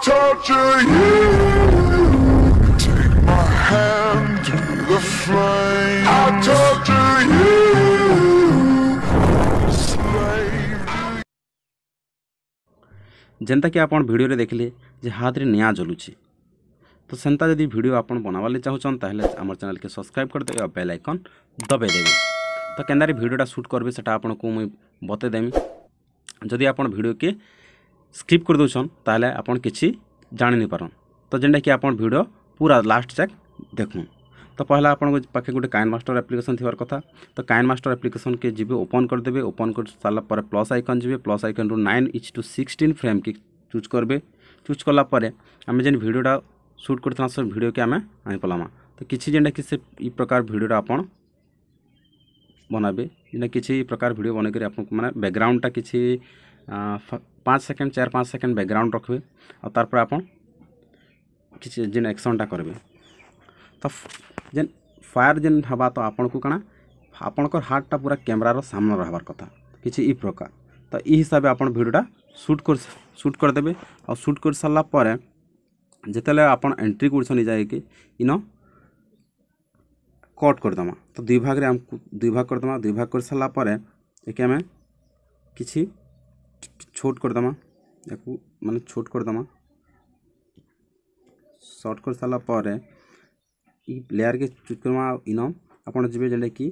torture जेनता कि आप video देखिले हाथ में निया जलुच्छे तो सेन्ता भिड आप बनावा चाहूँ तो आम चेल के सब्सक्राइब करदे और बेल आइकन दे तो केंद्र भिडियोटा सुट करेंगे से मुझे बतईदेमी जदि आप भिड के ସ୍କିପ୍ କରିଦେଉଛନ୍ ତାହେଲେ ଆପଣ କିଛି ଜାଣିନିପାରନ୍ ତ ଯେନ୍ଟାକି ଆପଣ ଭିଡ଼ିଓ ପୁରା ଲାଷ୍ଟ ଯାକ ଦେଖୁନ୍ ତ ପହଲା ଆପଣଙ୍କ ପାଖେ ଗୋଟେ କାଇନ୍ ମାଷ୍ଟର ଆପ୍ଲିକେସନ୍ ଥିବାର କଥା ତ କାଇନ୍ ମାଷ୍ଟର ଆପ୍ଲିକେସନ୍କେ ଯିବେ ଓପନ୍ କରିଦେବେ ଓପନ୍ କରି ସାରିଲା ପରେ ପ୍ଲସ୍ ଆଇକନ୍ ଯିବେ ପ୍ଲସ୍ ଆଇକନ୍ରୁ ନାଇନ୍ ଇଚ୍ ଟୁ ସିକ୍ସଟିନ୍ ଫ୍ରେମ୍କେ ଚୁଜ୍ କରିବେ ଚୁଜ୍ କଲା ପରେ ଆମେ ଯେନ୍ ଭିଡ଼ିଓଟା ସୁଟ୍ କରିଥିଲା ସେ ଭିଡ଼ିଓକେ ଆମେ ଆଣିପଲାମା ତ କିଛି ଯେନ୍ଟାକି ସେ ଇ ପ୍ରକାର ଭିଡ଼ିଓଟା ଆପଣ ବନାବେ ଯେନ୍ଟା କିଛି ପ୍ରକାର ଭିଡ଼ିଓ ବନେଇକରି ଆପଣଙ୍କୁ ମାନେ ବ୍ୟାକ୍ଗ୍ରାଉଣ୍ଡଟା କିଛି পাঁচ সেকেন্ড চার পাঁচ সেকেন্ড ବ୍ୟାକ୍ଗ୍ରାଉଣ୍ଡ ରଖିବେ ଆଉ ତାର୍ପରେ ଆପଣ କିଛି ଯେନ୍ ଆକ୍ସନ୍ଟା କରିବେ ତ ଯେନ୍ ଫାୟାର୍ ଯେନ୍ ହେବା ତ ଆପଣଙ୍କୁ କାଣା ଆପଣଙ୍କର ହାର୍ଟଟା ପୁରା କ୍ୟାମେରାର ସାମ୍ନା ରହିବାର କଥା କିଛି ଇ ପ୍ରକାର ତ ଇ ହିସାବରେ ଆପଣ ଭିଡ଼ିଓଟା ସୁଟ୍ କରି ସୁଟ୍ କରିଦେବେ ଆଉ ସୁଟ୍ କରିସାରିଲା ପରେ ଯେତେବେଳେ ଆପଣ ଏଣ୍ଟ୍ରି କରୁଛନ୍ତି ଯାଇକି ଇନ କଟ୍ କରିଦେମା ତ ଦୁଇ ଭାଗରେ ଆମକୁ ଦୁଇ ଭାଗ କରିଦେମା ଦୁଇ ଭାଗ କରିସାରିଲା ପରେ ଏକେ ଆମେ କିଛି छोट करदमा या मान छोट करदमा सर्ट कर सारापर लेयार के चूज कर इन आपड़ जी जेटा कि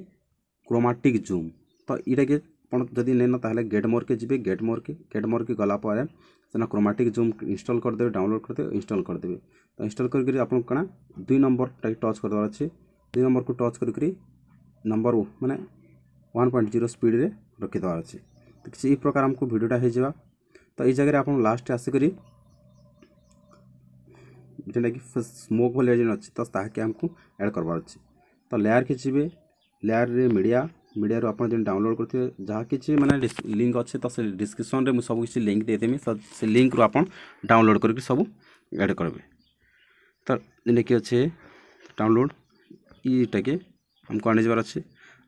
क्रोमाटिक जूम तो ये के जदि नहींन ताहले गेट मोर के जी गेट मोर के गेट मोर के गलापर सेना क्रोमाटिक जूम इनस्टल करदे डाउनलोड करदे इनस्टल करदे तो इनस्टल करके आपन कणा दुई नंबर टाइप टच करदार अच्छे दुई नंबर को टच कर नंबर मैंने वन पॉइंट जीरो स्पीड में रखीदार अच्छे କିଛି ଏଇ ପ୍ରକାର ଆମକୁ ଭିଡ଼ିଓଟା ହେଇଯିବା ତ ଏଇ ଜାଗାରେ ଆପଣ ଲାଷ୍ଟ ଆସିକରି ଯେନ୍ଟାକି ସ୍ମୋକ୍ ଭଳିଆ ଯେନ୍ ଅଛି ତ ତାହାକେ ଆମକୁ ଆଡ଼୍ କରବାର ଅଛି ତ ଲେୟାର୍କେ ଯିବେ ଲେୟାର୍ରେ ମିଡ଼ିଆ ମିଡ଼ିଆରୁ ଆପଣ ଯେନ୍ ଡାଉନଲୋଡ଼୍ କରିଥିବେ ଯାହା କିଛି ମାନେ ଲିଙ୍କ୍ ଅଛି ତ ସେ ଡିସ୍କ୍ରିପ୍ସନ୍ରେ ମୁଁ ସବୁ କିଛି ଲିଙ୍କ୍ ଦେଇଦେମି ସେ ଲିଙ୍କ୍ରୁ ଆପଣ ଡାଉନଲୋଡ଼୍ କରିକି ସବୁ ଆଡ଼୍ କରିବେ ତ ଯେନ୍ଟାକି ଅଛେ ଡାଉନଲୋଡ଼୍ ଇଟାକେ ଆମକୁ ଆଣିଯିବାର ଅଛି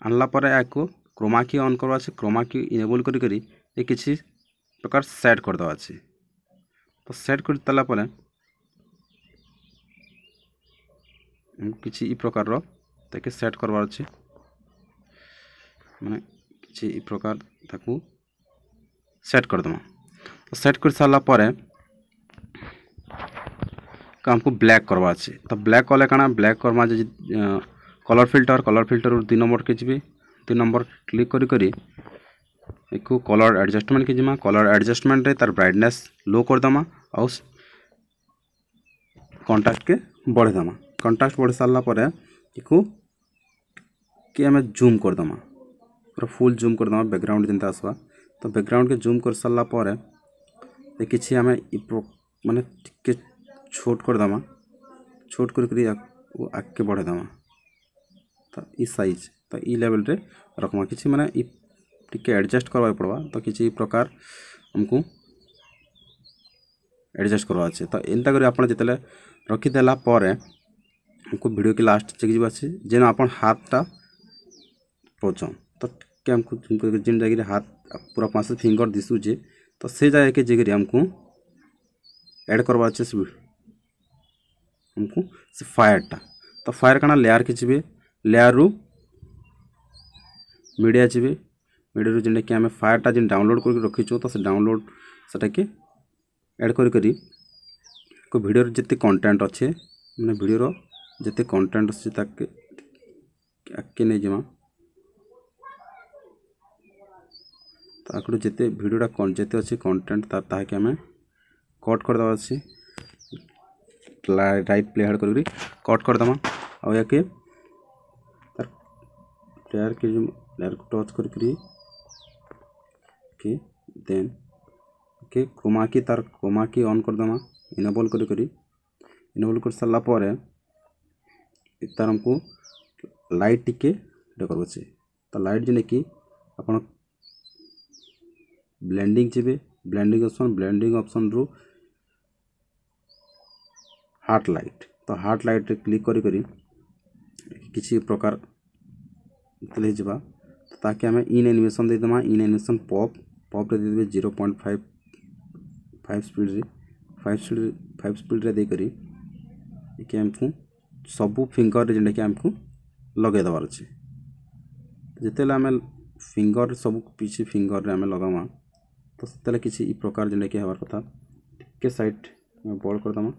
ଆଣିଲା ପରେ ଏହାକୁ ક્રોમા કી ઓન કરવા છે ક્રોમા કી ઇનેબલ કરી કરી એ କିଛି ପ୍ରକାର ସେଟ୍ କରିଦେବା ଅଛି ତ ସେଟ୍ କରିଦେଲା ପରେ କିଛି ଇ ପ୍ରକାରର ତାକେ ସେଟ୍ କରିବାର ଅଛି ମାନେ କିଛି ଇ ପ୍ରକାର ତାକୁ ସେଟ୍ କରିଦେମା ତ ସେଟ୍ କରିସାରିଲା ପରେ ଆମକୁ ବ୍ଲାକ୍ କରବା ଅଛି ତ ବ୍ଲାକ୍ କଲେ କାଣା ବ୍ଲାକ୍ କର୍ମା ଯେ କଲର୍ ଫିଲ୍ଟର କଲର୍ ଫିଲ୍ଟରରୁ ଦୁଇ ନମ୍ବର୍କେ ଯିବେ ଦୁଇ ନମ୍ବର କ୍ଲିକ୍ କରି କରି ଏକୁ କଲର୍ ଆଡ଼ଜଷ୍ଟମେଣ୍ଟ କି ଯିମା କଲର୍ ଆଡ଼ଜଷ୍ଟମେଣ୍ଟରେ ତାର ବ୍ରାଇଟନେସ୍ ଲୋ କରିଦେମା ଆଉ କଣ୍ଟ୍ରାଷ୍ଟକେ ବଢ଼େଇଦେମା କଣ୍ଟ୍ରାଷ୍ଟ ବଢ଼ି ସାରିଲା ପରେ ଏକୁ କି ଆମେ ଜୁମ୍ କରିଦେମା ପୁରା ଫୁଲ୍ ଜୁମ୍ କରିଦେମା ବ୍ୟାକଗ୍ରାଉଣ୍ଡ ଯେନ୍ତା ଆସ୍ବା ତ ବ୍ୟାକଗ୍ରାଉଣ୍ଡକେ ଜୁମ୍ କରି ସାରିଲା ପରେ କିଛି ଆମେ ମାନେ ଟିକେ ଛୋଟ କରିଦେମା ଛୋଟ କରିକି ଆଗକେ ବଢ଼େଇଦେମା ତ ଇ ସାଇଜ୍ ତ ଇ ଲେଭେଲ୍ରେ ରଖ୍ମା କିଛି ମାନେ ଇ ଟିକେ ଆଡ଼ଜଷ୍ଟ କର୍ବାକେ ପଡ଼୍ବା ତ କିଛି ପ୍ରକାର ଆମକୁ ଆଡ଼ଜଷ୍ଟ କର୍ବାର ଅଛି ତ ଏନ୍ତା କରି ଆପଣ ଯେତେବେଳେ ରଖିଦେଲା ପରେ ଆମକୁ ଭିଡ଼ିଓକେ ଲାଷ୍ଟ ଯେକି ଯିବାର ଅଛି ଯେନ୍ ଆପଣ ହାତଟା ପୋଛନ୍ ତ ଟିକେ ଆମକୁ ଯେନ୍ ଯାଇକିରି ହାତ ପୁରା ପାଞ୍ଚ ଫିଙ୍ଗର ଦିଶୁଛେ ତ ସେ ଜାଗାକେ ଯାଇକିରି ଆମକୁ ଆଡ଼୍ କର୍ବାର ଅଛି ସେ ଆମକୁ ସେ ଫାୟାରଟା ତ ଫାୟାର କାଣା ଲେୟାରକେ ଯିବେ ଲେୟାରରୁ मीडिया जी मीडिया जेनटा कि आम टा जिन डाउनलोड कर रखी रखीचु तो से डाउनलोड से एड कर भिडर जिते कंटेन्ट अच्छे मैंने भिडर जिते कंटेन्ट अच्छे आगे नहीं जमा तो जिते भिडा जिते अच्छे कंटेन्ट ताकि कट करदे अच्छे रईट प्ले हेड करदे आके प्लेयर के जो লেয়ার টচ कर ओके देन ओके क्रोमा की तार क्रोमा की ऑन कर दमा इनेबल कर करी इनेबल कर सारा पर तार हमको लाइट टिके डकरबे तो लाइट जेने कि आपण ब्लेंडिंग जीवे ब्लेंडिंग ऑप्शन ब्लेंडिंग ऑप्शन रु हार्ट लाइट तो हार्ट लाइट क्लिक करी करी किसी प्रकार होते ताकि हमें इन एनिमेशन दे देवा इन एनिमेशन पॉप पॉप दे देवे zero point five five speed रे फाइव स्पीड फाइव स्पीड रे देकर आमको फिंगर रे जेनटा कि आमको लगे दबार अच्छे जिते आम फिंगर सब पीछे फिंगर रे आम लगावा तो से किसी प्रकार जेनटा कि हबार कथा टे सैट बड़ कर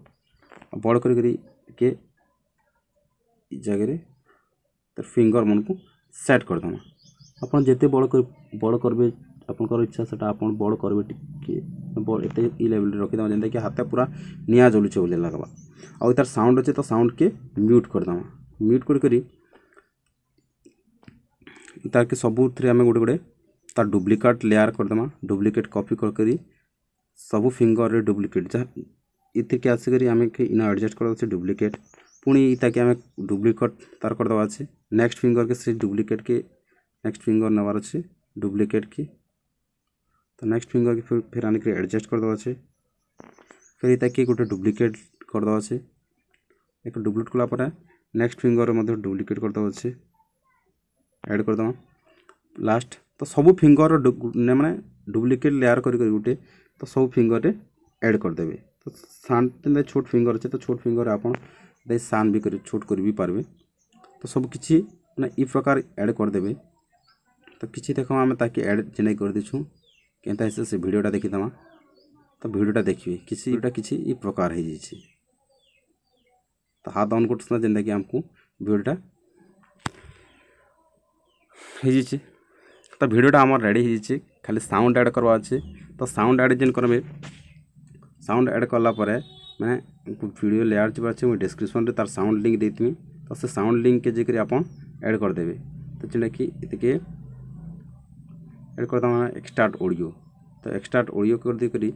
बड़ कर जगह तर तो फिंगर मन को सेट करदमा ଆପଣ ଯେତେ ବଡ଼ ବଡ଼ କରିବେ ଆପଣଙ୍କର ଇଚ୍ଛା ସେଟା ଆପଣ ବଡ଼ କରିବେ ଟିକେ ଏତେ ଇ ଲେଭେଲ୍ରେ ରଖିଦେମା ଯେନ୍ତାକି ହାତ ପୁରା ନିଆଁ ଜଲୁଛେ ବୋଲି ଲାଗ୍ବା ଆଉ ତାର୍ ସାଉଣ୍ଡ ଅଛେ ତ ସାଉଣ୍ଡକେ ମ୍ୟୁଟ୍ କରିଦେମା ମ୍ୟୁଟ୍ କରିକରି ତାକେ ସବୁଥିରେ ଆମେ ଗୋଟେ ଗୋଟେ ତାର୍ ଡୁପ୍ଲିକେଟ୍ ଲେୟାର୍ କରିଦେମା ଡୁପ୍ଲିକେଟ୍ କପି କରିକରି ସବୁ ଫିଙ୍ଗର୍ରେ ଡୁପ୍ଲିକେଟ୍ ଯାହା ଇଥିକେ ଆସିକରି ଆମେ ଇନ ଆଡ଼ଜଷ୍ଟ କରିଦେବା ସେ ଡୁପ୍ଲିକେଟ୍ ପୁଣି ଇତାକେ ଆମେ ଡୁପ୍ଲିକେଟ୍ ତାର୍ କରିଦେବା ଅଛି ନେକ୍ସଟ ଫିଙ୍ଗର୍କେ ସେ ଡୁପ୍ଲିକେଟ୍କେ नेक्स्ट फिंगर नवार अच्छे डुप्लिकेट की तो नेक्स्ट फिंगर की फिर फिर आनिक एडजस्ट करदेव अच्छे फिर यहाँ कि गोटे डुप्लिकेट करदेव अच्छे एक डुप्लिकेट कलापर नेक्स्ट फिंगर डुप्लिकेट करदेव अच्छे एड करदेव लास्ट तो सब फिंगर मैंने डुप्लिकेट लेयार कर गोटे तो सब फिंगर एड करदेवे तो सान छोट फिंगर अच्छे तो छोट फिंगर आप सान भी कर छोट कर भी पारे तो सब किसी मैंने इ प्रकार एड करदेवे ତ କିଛି ଦେଖ ଆମେ ତାକେ ଆଡ଼୍ ଯେନ୍ଟାକି କରିଦେଇଛୁଁ କେନ୍ତା ହେସି ସେ ଭିଡ଼ିଓଟା ଦେଖିଦେମା ତ ଭିଡ଼ିଓଟା ଦେଖିବେ କିଛି ଏଇଟା କିଛି ଇ ପ୍ରକାର ହେଇଯାଇଛି ତ ହାତ ଅନ୍ କରୁଥିଲା ଯେନ୍ଟାକି ଆମକୁ ଭିଡ଼ିଓଟା ହେଇଯାଇଛି ତ ଭିଡ଼ିଓଟା ଆମର ରେଡ଼ି ହେଇଯାଇଛି ଖାଲି ସାଉଣ୍ଡ ଆଡ଼୍ କରବା ଅଛି ତ ସାଉଣ୍ଡ ଆଡ଼୍ ଯେନ୍ କରମେ ସାଉଣ୍ଡ ଆଡ଼୍ କଲା ପରେ ମାନେ ଭିଡ଼ିଓ ଲେଆର୍ ଯିବାର ଅଛି ମୁଇଁ ଡେସ୍କ୍ରିପସନ୍ରେ ତାର ସାଉଣ୍ଡ ଲିଙ୍କ୍ ଦେଇଥିମି ତ ସେ ସାଉଣ୍ଡ ଲିଙ୍କ୍କେ ଯାଇକରି ଆପଣ ଆଡ଼୍ କରିଦେବେ ତ ଯେନ୍ଟାକି ଟିକେ এড করে দাম এক্সটার্ট অডিও তো এক্সটার্ট অডিও করে দিয়ে করি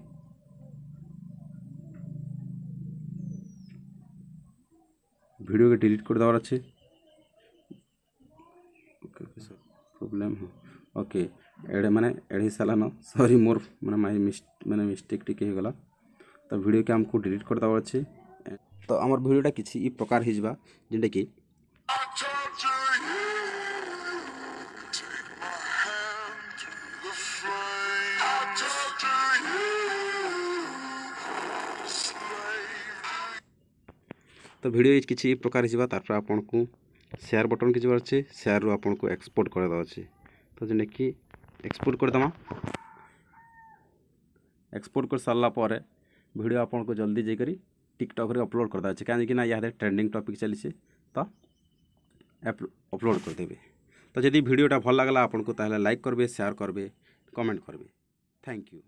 ভিডিওকে ডিলিট করে দেওয়ার আছে ওকে ওকে স্যার প্রবলেম হ্যাঁ ওকে এড়ে মানে এড়ে সালানো সরি মোর মানে মাই মানে মিস্টেক টিকে হয়ে গলা তো ভিডিওকে আমাকে ডিলিট করে দেওয়ার আছে তো আমার ভিডিওটা কিছু ই প্রকার হয়ে যা যেটা কি ତ ଭିଡ଼ିଓ କିଛି ଏ ପ୍ରକାର ଯିବା ତାପରେ ଆପଣଙ୍କୁ ସେୟାର ବଟନ୍ କି ଯିବାର ଅଛି ସେୟାରରୁ ଆପଣଙ୍କୁ ଏକ୍ସପୋର୍ଟ କରିଦେବାର ଅଛି ତ ଯେନ୍ଟାକି ଏକ୍ସପୋର୍ଟ କରିଦେମା ଏକ୍ସପୋର୍ଟ କରିସାରିଲା ପରେ ଭିଡ଼ିଓ ଆପଣଙ୍କୁ ଜଲ୍ଦି ଯାଇକରି ଟିକ୍ଟକ୍ରେ ଅପଲୋଡ଼ କରିଦେବାର ଅଛି କାହିଁକି ନା ଇହାଦେ ଟ୍ରେଣ୍ଡିଂ ଟପିକ୍ ଚାଲିଛି ତ ଅପଲୋଡ଼ କରିଦେବେ ତ ଯଦି ଭିଡ଼ିଓଟା ଭଲ ଲାଗିଲା ଆପଣଙ୍କୁ ତାହେଲେ ଲାଇକ୍ କରିବେ ସେୟାର କରିବେ କମେଣ୍ଟ କରିବେ ଥ୍ୟାଙ୍କ ୟୁ